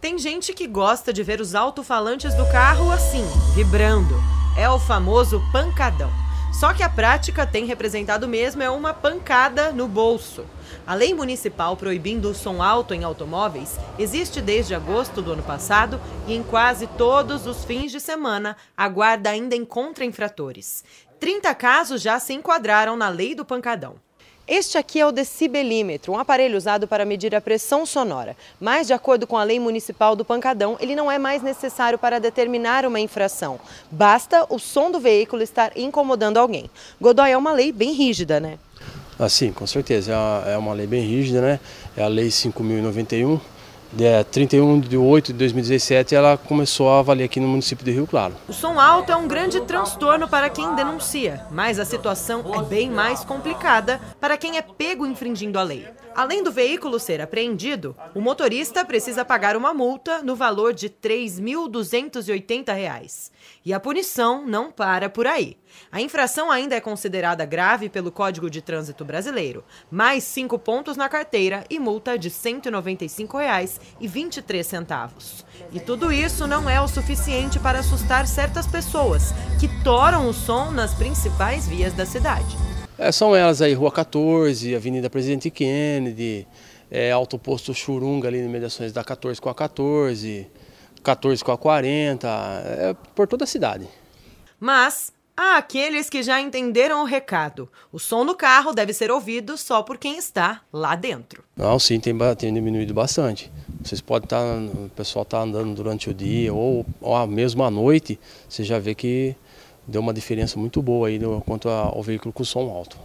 Tem gente que gosta de ver os alto-falantes do carro assim, vibrando. É o famoso pancadão. Só que a prática tem representado mesmo é uma pancada no bolso. A lei municipal proibindo o som alto em automóveis existe desde agosto do ano passado e em quase todos os fins de semana a guarda ainda encontra infratores. 30 casos já se enquadraram na lei do pancadão. Este aqui é o decibelímetro, um aparelho usado para medir a pressão sonora. Mas, de acordo com a lei municipal do pancadão, ele não é mais necessário para determinar uma infração. Basta o som do veículo estar incomodando alguém. Godoy, é uma lei bem rígida, né? Ah, sim, com certeza. É uma é lei bem rígida, né? É a Lei 5.091 é, 31 de 8 de 2017, ela começou a valer aqui no município de Rio Claro. O som alto é um grande transtorno para quem denuncia, mas a situação é bem mais complicada para quem é pego infringindo a lei. Além do veículo ser apreendido, o motorista precisa pagar uma multa no valor de R$ 3.280. E a punição não para por aí. A infração ainda é considerada grave pelo Código de Trânsito Brasileiro, mais cinco pontos na carteira e multa de R$ 195,23. E tudo isso não é o suficiente para assustar certas pessoas que toram o som nas principais vias da cidade. É, são elas aí, Rua 14, Avenida Presidente Kennedy, é, posto Churunga ali no mediações da 14 com a 14, 14 com a 40, é, por toda a cidade. Mas há aqueles que já entenderam o recado. O som no carro deve ser ouvido só por quem está lá dentro. Não, sim, tem, tem diminuído bastante. Vocês podem estar, tá, o pessoal está andando durante o dia ou, ou mesmo à noite, você já vê que deu uma diferença muito boa aí quanto ao veículo com som alto.